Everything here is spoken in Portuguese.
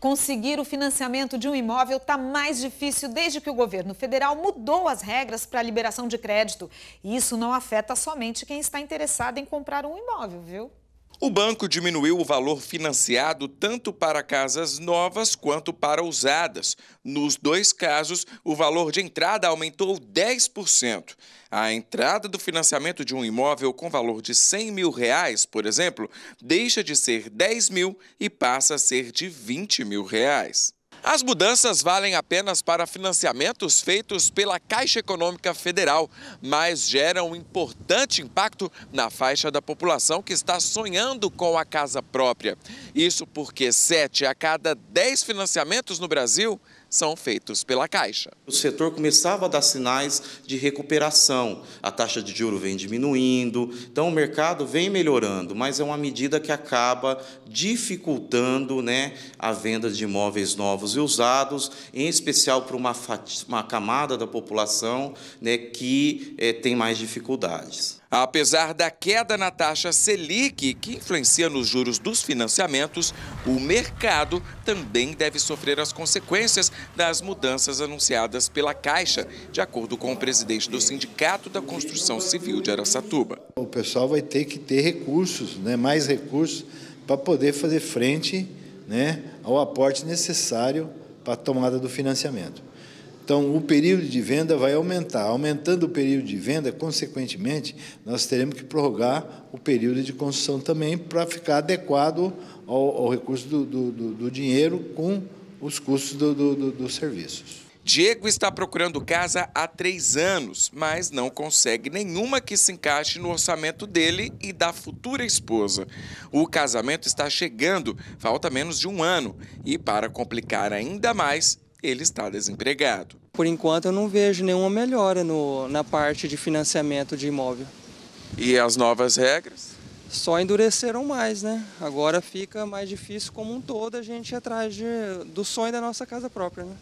Conseguir o financiamento de um imóvel está mais difícil desde que o governo federal mudou as regras para a liberação de crédito. E isso não afeta somente quem está interessado em comprar um imóvel, viu? O banco diminuiu o valor financiado tanto para casas novas quanto para usadas. Nos dois casos, o valor de entrada aumentou 10%. A entrada do financiamento de um imóvel com valor de 100 mil reais, por exemplo, deixa de ser 10 mil e passa a ser de 20 mil reais. As mudanças valem apenas para financiamentos feitos pela Caixa Econômica Federal, mas geram um importante impacto na faixa da população que está sonhando com a casa própria. Isso porque 7 a cada 10 financiamentos no Brasil são feitos pela Caixa. O setor começava a dar sinais de recuperação. A taxa de juro vem diminuindo, então o mercado vem melhorando, mas é uma medida que acaba dificultando né, a venda de imóveis novos e usados, em especial para uma, uma camada da população né, que é, tem mais dificuldades. Apesar da queda na taxa Selic, que influencia nos juros dos financiamentos, o mercado também deve sofrer as consequências das mudanças anunciadas pela Caixa, de acordo com o presidente do Sindicato da Construção Civil de Aracatuba. O pessoal vai ter que ter recursos, né, mais recursos, para poder fazer frente né, ao aporte necessário para a tomada do financiamento. Então, o período de venda vai aumentar. Aumentando o período de venda, consequentemente, nós teremos que prorrogar o período de construção também para ficar adequado ao, ao recurso do, do, do, dinheiro com os custos do, dos serviços. Diego está procurando casa há três anos, mas não consegue nenhuma que se encaixe no orçamento dele e da futura esposa. O casamento está chegando, falta menos de um ano, e para complicar ainda mais, ele está desempregado. Por enquanto, eu não vejo nenhuma melhora no, na parte de financiamento de imóvel. E as novas regras? Só endureceram mais, né? Agora fica mais difícil como um todo a gente ir atrás de, do sonho da nossa casa própria, né?